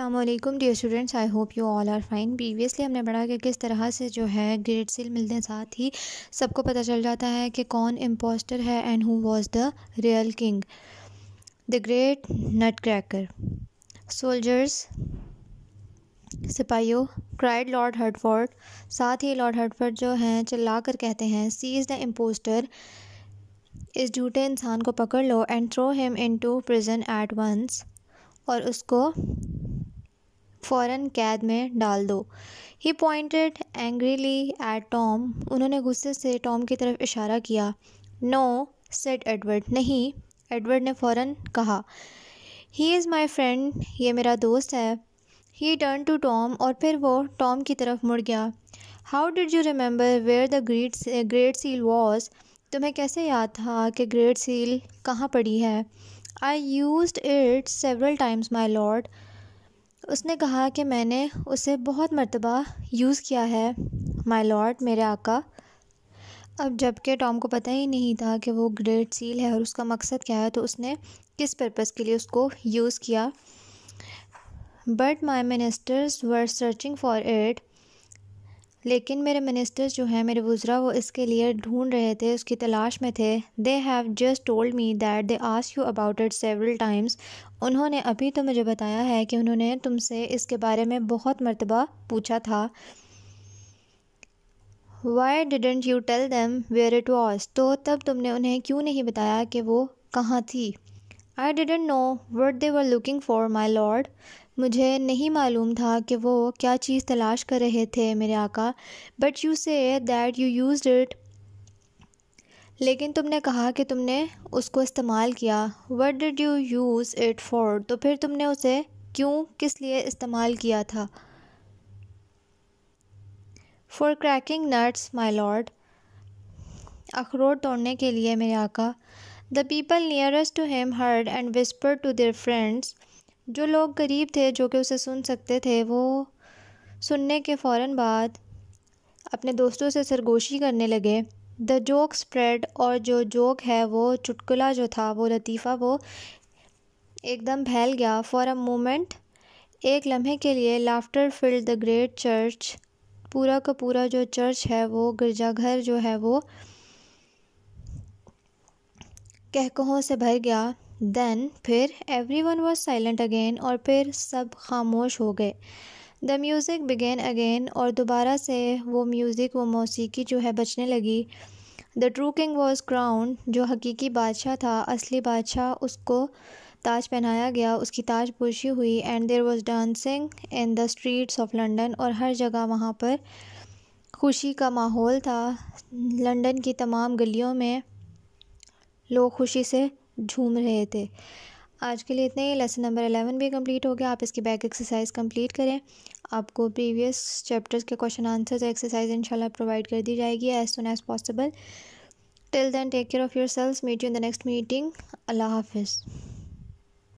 अल्लाम dear students I hope you all are fine previously हमने पढ़ा कि किस तरह से जो है ग्रेड सील मिलने साथ ही सबको पता चल जाता है कि कौन इम्पोस्टर है and who was the real king the great nut cracker soldiers सिपाहियों क्राइड लॉर्ड हर्टफोर्ड साथ ही लॉर्ड हर्टफोर्ड जो हैं चिल्ला कर कहते हैं सी इज़ द इम्पोस्टर इस झूठे इंसान को पकड़ लो and throw him into prison at once और उसको फ़ौरन कैद में डाल दो ही पॉइंटेड एंग्रीली एट टॉम उन्होंने गुस्से से टॉम की तरफ इशारा किया नो सेट एडवर्ड नहीं एडवर्ड ने फ़ौरन कहा ही इज़ माई फ्रेंड ये मेरा दोस्त है ही टर्न टू टॉम और फिर वो टॉम की तरफ मुड़ गया how did you remember where the great great seal was तुम्हें कैसे याद था कि ग्रेट सील कहाँ पड़ी है I use it several times my lord उसने कहा कि मैंने उसे बहुत मरतबा यूज़ किया है माय लॉर्ड मेरे आका अब जबकि टॉम को पता ही नहीं था कि वो ग्रेट सील है और उसका मकसद क्या है तो उसने किस पर्पस के लिए उसको यूज़ किया but my ministers were searching for it लेकिन मेरे मिनिस्टर्स जो हैं मेरे वज्रा वो इसके लिए ढूंढ रहे थे उसकी तलाश में थे they have just told me that they ask you about it several times उन्होंने अभी तो मुझे बताया है कि उन्होंने तुमसे इसके बारे में बहुत मरतबा पूछा था why didn't you tell them where it was तो तब तुमने उन्हें क्यों नहीं बताया कि वो कहाँ थी I didn't know what they were looking for my lord मुझे नहीं मालूम था कि वो क्या चीज़ तलाश कर रहे थे मेरे आका but you say that you use it लेकिन तुमने कहा कि तुमने उसको इस्तेमाल किया what did you use it for तो फिर तुमने उसे क्यों किस लिए इस्तेमाल किया था for cracking nuts my lord अखरोट तोड़ने के लिए मेरे आका the people nearest to him heard and whisper to their friends जो लोग गरीब थे जो कि उसे सुन सकते थे वो सुनने के फ़ौर बाद अपने दोस्तों से सरगोशी करने लगे द जोक स्प्रेड और जो जोक है वो चुटकुला जो था वो लतीफ़ा वो एकदम फैल गया फॉर अ मोमेंट एक लम्हे के लिए laughter filled the great church पूरा का पूरा जो चर्च है वो गिरजाघर जो है वो कहकहों से भर गया देन फिर everyone was silent again और फिर सब खामोश हो गए द म्यूज़िक बिगेन अगेन और दोबारा से वो म्यूज़िक वो मौसीकी जो है बचने लगी the true king was crowned जो हकीकी बादशाह था असली बादशाह उसको ताज पहनाया गया उसकी ताज पोशी हुई and there was dancing in the streets of London और हर जगह वहाँ पर खुशी का माहौल था लंदन की तमाम गलियों में लोग खुशी से झूम रहे थे आज के लिए इतना ही लेसन नंबर अलेवन भी कंप्लीट हो गया आप इसकी बैक एक्सरसाइज कंप्लीट करें आपको प्रीवियस चैप्टर्स के क्वेश्चन आंसर्स एक्सरसाइज इंशाल्लाह प्रोवाइड कर दी जाएगी as soon as possible till then take care of yourselves meet you in the next meeting अल्लाह हाफिज़